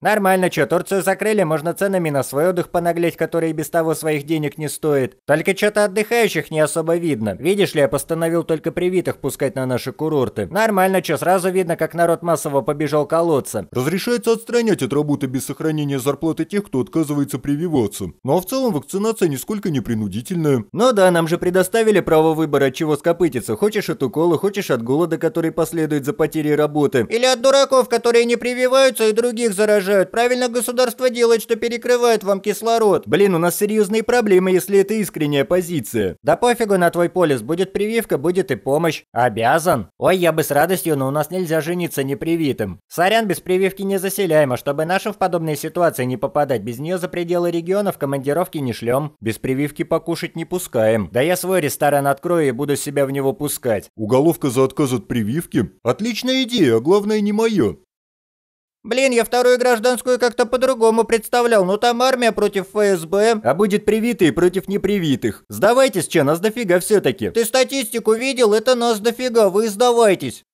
Нормально чё, Турцию закрыли, можно ценами на свой отдых понаглеть, который и без того своих денег не стоит. Только что то отдыхающих не особо видно. Видишь ли, я постановил только привитых пускать на наши курорты. Нормально чё, сразу видно, как народ массово побежал колоться. Разрешается отстранять от работы без сохранения зарплаты тех, кто отказывается прививаться. Ну а в целом вакцинация нисколько не принудительная. Ну да, нам же предоставили право выбора, от чего скопытиться. Хочешь от укола, хочешь от голода, который последует за потерей работы. Или от дураков, которые не прививаются и других заражают уничтожают. Правильно государство делает, что перекрывает вам кислород. Блин, у нас серьезные проблемы, если это искренняя позиция. Да пофигу на твой полис. Будет прививка, будет и помощь. Обязан. Ой, я бы с радостью, но у нас нельзя жениться непривитым. Сорян, без прививки не заселяем, а чтобы нашим в подобные ситуации не попадать, без нее за пределы региона в командировки не шлем. Без прививки покушать не пускаем. Да я свой ресторан открою и буду себя в него пускать. Уголовка за отказ от прививки? Отличная идея, а главное не мое. Блин, я вторую гражданскую как-то по-другому представлял. но ну, там армия против ФСБ. А будет привитые против непривитых. Сдавайтесь, че, нас дофига все-таки. Ты статистику видел? Это нас дофига, вы сдавайтесь.